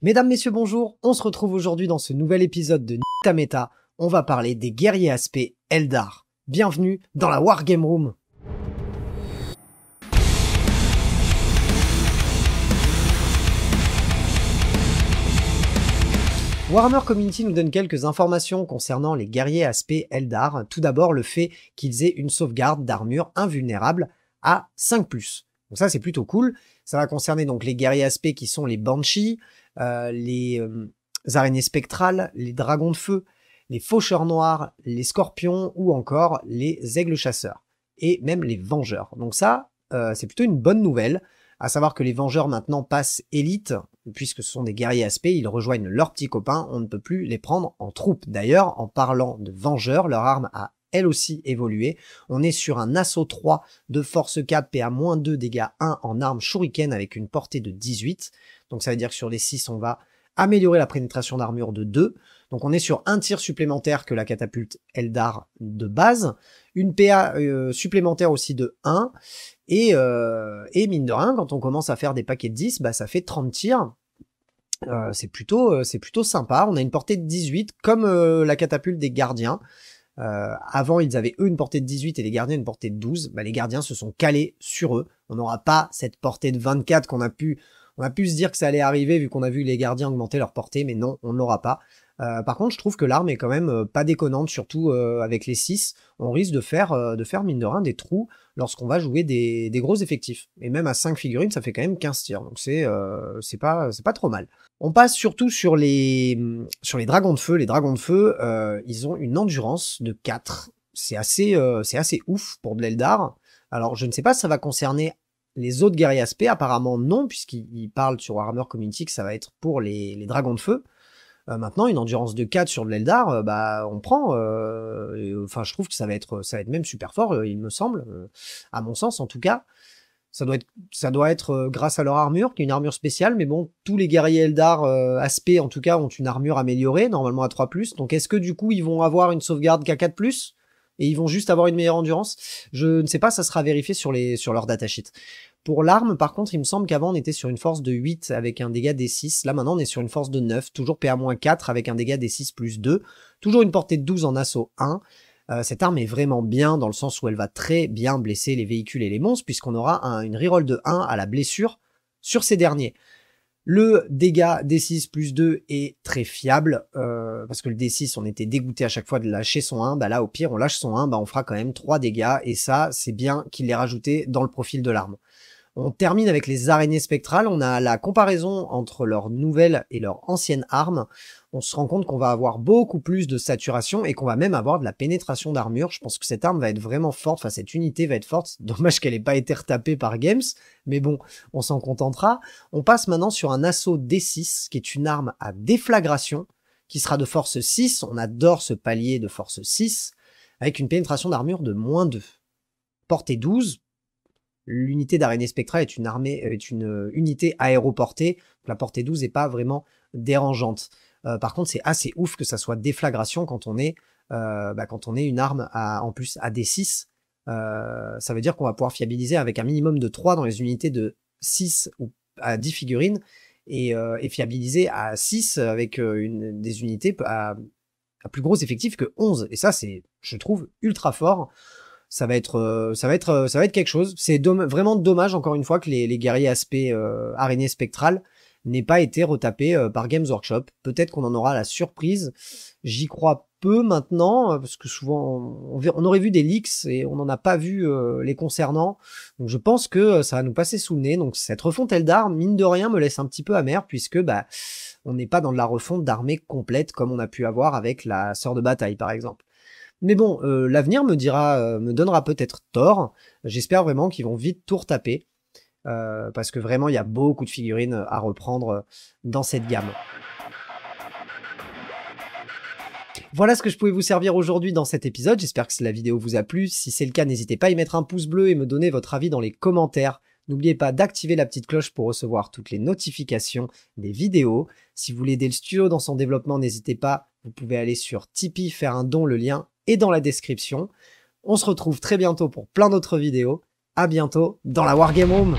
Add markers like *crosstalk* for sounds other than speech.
Mesdames, Messieurs, bonjour. On se retrouve aujourd'hui dans ce nouvel épisode de Nita Meta. On va parler des guerriers aspects Eldar. Bienvenue dans la Wargame Room. Warhammer Community nous donne quelques informations concernant les guerriers aspects Eldar. Tout d'abord, le fait qu'ils aient une sauvegarde d'armure invulnérable à 5+. Donc ça, c'est plutôt cool. Ça va concerner donc les guerriers aspects qui sont les Banshees, euh, les euh, araignées spectrales, les dragons de feu, les faucheurs noirs, les scorpions ou encore les aigles chasseurs et même les vengeurs. Donc ça, euh, c'est plutôt une bonne nouvelle, à savoir que les vengeurs maintenant passent élite, puisque ce sont des guerriers aspects, ils rejoignent leurs petits copains, on ne peut plus les prendre en troupe. D'ailleurs, en parlant de vengeurs, leur arme à elle aussi évolué. On est sur un assaut 3 de force 4, PA-2, dégâts 1 en arme shuriken avec une portée de 18. Donc ça veut dire que sur les 6, on va améliorer la pénétration d'armure de 2. Donc on est sur un tir supplémentaire que la catapulte Eldar de base, une PA euh, supplémentaire aussi de 1, euh, et, mine de rien, quand on commence à faire des paquets de 10, bah, ça fait 30 tirs. Euh, c'est plutôt, plutôt, sympa. On a une portée de 18 comme la catapulte des gardiens. Euh, avant, ils avaient eux une portée de 18 et les gardiens une portée de 12. Bah, les gardiens se sont calés sur eux. On n'aura pas cette portée de 24 qu'on a pu, on a pu se dire que ça allait arriver vu qu'on a vu les gardiens augmenter leur portée, mais non, on n'aura pas. Euh, par contre, je trouve que l'arme est quand même euh, pas déconnante, surtout euh, avec les 6. On risque de faire, de faire mine de rien des trous lorsqu'on va jouer des, gros effectifs. Et même à 5 figurines, ça fait quand même 15 tirs. Donc c'est pas, trop mal. On passe surtout sur les, sur les dragons de feu. Les dragons de feu, ils ont une endurance de 4. C'est assez, assez ouf pour de l'Eldar Alors je ne sais pas si ça va concerner les autres guerriers aspects, apparemment non, puisqu'ils parlent sur Armor Community que ça va être pour les dragons de feu. Euh, maintenant, une endurance de 4 sur de l'Eldar, euh, bah, on prend. Euh, enfin, je trouve que ça va être, ça va être même super fort, il me semble, à mon sens en tout cas. Ça doit être, ça doit être grâce à leur armure, qui est une armure spéciale, mais bon, tous les guerriers Eldar euh, aspect en tout cas ont une armure améliorée, normalement à 3+. Donc est-ce que du coup ils vont avoir une sauvegarde qu'à 4+, et ils vont juste avoir une meilleure endurance. Je ne sais pas, ça sera vérifié sur, les, sur leur datasheet. Pour l'arme, par contre, il me semble qu'avant on était sur une force de 8 avec un dégât des 6. Là maintenant on est sur une force de 9, toujours PA-4 avec un dégât des 6 plus 2. Toujours une portée de 12 en assaut 1. Euh, cette arme est vraiment bien dans le sens où elle va très bien blesser les véhicules et les monstres puisqu'on aura un, une reroll de 1 à la blessure sur ces derniers. Le dégât D6 plus 2 est très fiable, euh, parce que le D6, on était dégoûté à chaque fois de lâcher son 1, bah là au pire on lâche son 1, bah on fera quand même 3 dégâts, et ça c'est bien qu'il l'ait rajouté dans le profil de l'arme. On termine avec les araignées spectrales. On a la comparaison entre leur nouvelle et leur ancienne arme. On se rend compte qu'on va avoir beaucoup plus de saturation et qu'on va même avoir de la pénétration d'armure. Je pense que cette arme va être vraiment forte. Enfin, cette unité va être forte. *laughs* Dommage qu'elle n'ait pas été retapée par Games. Mais bon, on s'en contentera. On passe maintenant sur un assaut D6, qui est une arme à déflagration, qui sera de force 6. On adore ce palier de force 6, avec une pénétration d'armure de moins 2. Portée 12, l'unité d'Araignée spectrale est une armée, euh, est une euh, unité aéroportée, la portée 12 n'est pas vraiment dérangeante. Euh, par contre, c'est assez ouf que ça soit déflagration quand on est, bah, quand on est une arme en plus à D6. ça veut dire qu'on va pouvoir fiabiliser avec un minimum de 3 dans les unités de 6 ou à 10 figurines et, fiabiliser à 6 avec une, des unités à, plus gros effectif que 11. Et ça, c'est, je trouve, ultra fort ça va être euh, ça va être euh, ça va être quelque chose. C'est vraiment dommage encore une fois que les, les guerriers aspect euh, araignée spectrale n'aient pas été retapés par Games Workshop. Peut-être qu'on en aura la surprise. J'y crois peu maintenant parce que souvent on, on, aurait vu des leaks et on n'en a pas vu les concernant. Donc je pense que ça va nous passer sous le nez. Donc cette refonte Eldar mine de rien me laisse un petit peu amer puisque bah on n'est pas dans de la refonte d'armée complète comme on a pu avoir avec la sœur de bataille par exemple. Mais bon, euh, l'avenir me dira, euh, me donnera peut-être tort. J'espère vraiment qu'ils vont vite tout retaper. Euh, parce que vraiment, il y a beaucoup de figurines à reprendre dans cette gamme. Voilà ce que je pouvais vous servir aujourd'hui dans cet épisode. J'espère que la vidéo vous a plu. Si c'est le cas, n'hésitez pas à y mettre un pouce bleu et me donner votre avis dans les commentaires. N'oubliez pas d'activer la petite cloche pour recevoir toutes les notifications des vidéos. Si vous voulez aider le studio dans son développement, n'hésitez pas vous pouvez aller sur Tipeee, faire un don, le lien est dans la description. On se retrouve très bientôt pour plein d'autres vidéos. À bientôt dans la Wargame Room.